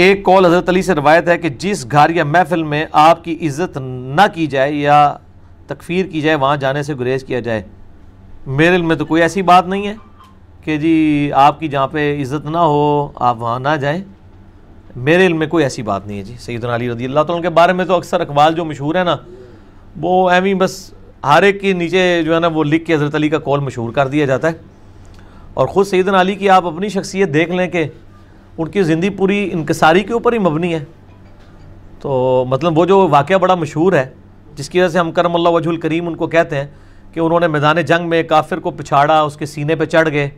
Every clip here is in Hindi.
एक कॉल हज़रत अली से रवायत है कि जिस घर या महफिल में आपकी इज़्ज़त ना की जाए या तकफीर की जाए वहाँ जाने से गुरेज किया जाए मेरे में तो कोई ऐसी बात नहीं है कि जी आपकी जहाँ पे इज़्ज़त ना हो आप वहाँ ना जाएं मेरे इल में कोई ऐसी बात नहीं है जी सईद अली रजी अल्लाह तो उनके बारे में तो अक्सर अकबाल जो मशहूर है ना वो ही बस हर एक के नीचे जो है ना वो लिख के हज़रत अली का कॉल मशहूर कर दिया जाता है और ख़ुद सईदन अली की आप अपनी शख्सियत देख लें कि उनकी ज़िंदगी पूरी इनकसारी के ऊपर ही मबनी है तो मतलब वो जो वाक़ बड़ा मशहूर है जिसकी वजह से हम करम अल्लाह वजुल करीम उनको कहते हैं कि उन्होंने मैदान जंग में काफिर को पिछाड़ा उसके सीने पे चढ़ गए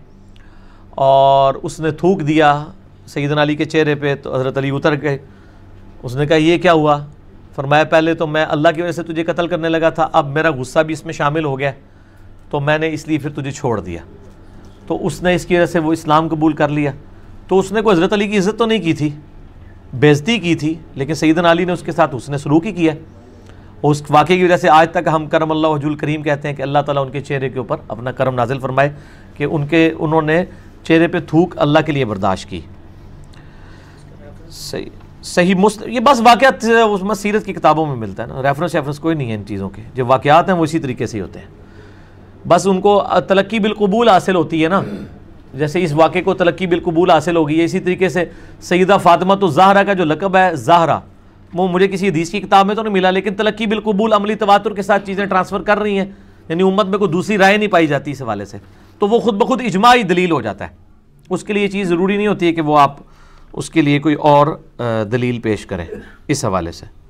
और उसने थूक दिया सईदन अली के चेहरे पे तो हज़रत अली उतर गए उसने कहा ये क्या हुआ फरमाया पहले तो मैं अल्लाह की वजह से तुझे कत्ल करने लगा था अब मेरा गुस्सा भी इसमें शामिल हो गया तो मैंने इसलिए फिर तुझे छोड़ दिया तो उसने इसकी वजह से वो इस्लाम कबूल कर लिया तो उसने कोई हज़रत अली की इज़्ज़त तो नहीं की थी बेजती की थी लेकिन सईदन अली ने उसके साथ उसने सलूक ही किया उस वाक़े की वजह से आज तक हम करम अल्लाह हजूल करीम कहते हैं कि अल्लाह ताला उनके चेहरे के ऊपर अपना करम नाजिल फरमाए कि उनके उन्होंने चेहरे पे थूक अल्लाह के लिए बर्दाश्त की सही सही मुस्त ये बस वाक़ात उसमें सीरत की किताबों में मिलता है ना रेफरेंस रेफरेंस कोई नहीं है इन चीज़ों के जो वाक़ात हैं वो इसी तरीके से ही होते हैं बस उनको तलक्की बिलकबूल हासिल होती है ना जैसे इस वाक़े को तरक्की बिलकबूल हासिल हो गई है इसी तरीके से सईदा फातमा तो जहरा का जो लकब है जहरा वो मुझे किसी हदीस की किताब में तो नहीं मिला लेकिन तलक्की बिलकबूल अमली तवातुर के साथ चीज़ें ट्रांसफ़र कर रही हैं यानी उम्मत में कोई दूसरी राय नहीं पाई जाती इस हवाले से तो वो खुद ब खुद इजमाही दलील हो जाता है उसके लिए चीज़ ज़रूरी नहीं होती है कि वो आप उसके लिए कोई और दलील पेश करें इस हवाले से